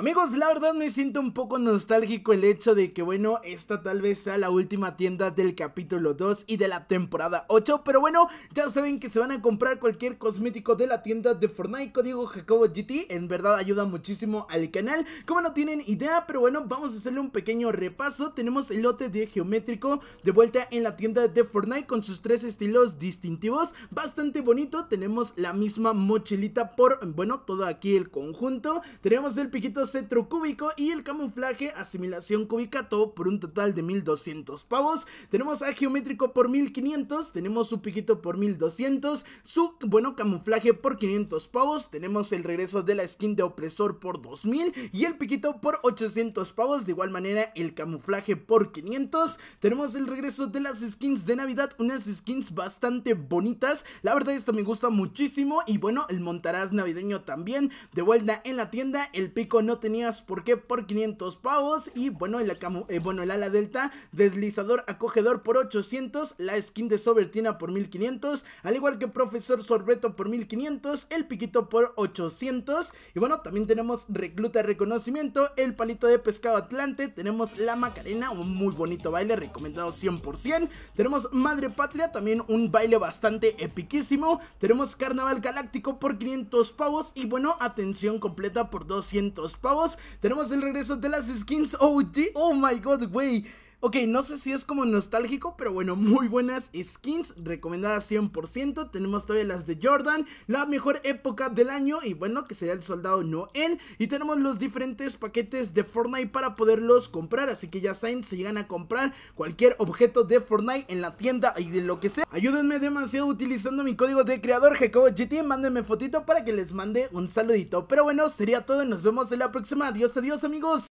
Amigos, la verdad me siento un poco nostálgico el hecho de que, bueno, esta tal vez sea la última tienda del capítulo 2 y de la temporada 8, pero bueno, ya saben que se van a comprar cualquier cosmético de la tienda de Fortnite, código Jacobo GT, en verdad ayuda muchísimo al canal, como no tienen idea, pero bueno, vamos a hacerle un pequeño repaso, tenemos el lote de geométrico de vuelta en la tienda de Fortnite con sus tres estilos distintivos, bastante bonito, tenemos la misma mochilita por, bueno, todo aquí el conjunto, tenemos el piquito centro cúbico y el camuflaje asimilación cubicato por un total de 1200 pavos. Tenemos a geométrico por 1500, tenemos su piquito por 1200, su bueno camuflaje por 500 pavos, tenemos el regreso de la skin de opresor por 2000 y el piquito por 800 pavos, de igual manera el camuflaje por 500. Tenemos el regreso de las skins de Navidad, unas skins bastante bonitas. La verdad esto me gusta muchísimo y bueno, el montaraz navideño también. De vuelta en la tienda, el pico no no tenías por qué por 500 pavos. Y bueno, el, eh, bueno, el ala delta, deslizador acogedor por 800, la skin de Sobertina por 1500, al igual que Profesor Sorbeto por 1500, el piquito por 800. Y bueno, también tenemos recluta de reconocimiento, el palito de pescado atlante, tenemos la Macarena, un muy bonito baile recomendado 100%. Tenemos Madre Patria, también un baile bastante epiquísimo. Tenemos Carnaval Galáctico por 500 pavos y bueno, atención completa por 200 pavos. Tenemos el regreso de las skins OG. Oh my god, güey. Ok, no sé si es como nostálgico, pero bueno, muy buenas skins, recomendadas 100%. Tenemos todavía las de Jordan, la mejor época del año y bueno, que sería el soldado Noel. Y tenemos los diferentes paquetes de Fortnite para poderlos comprar, así que ya saben, si llegan a comprar cualquier objeto de Fortnite en la tienda y de lo que sea, ayúdenme demasiado utilizando mi código de creador GKOGT, mándenme fotito para que les mande un saludito. Pero bueno, sería todo, nos vemos en la próxima. Adiós, adiós amigos.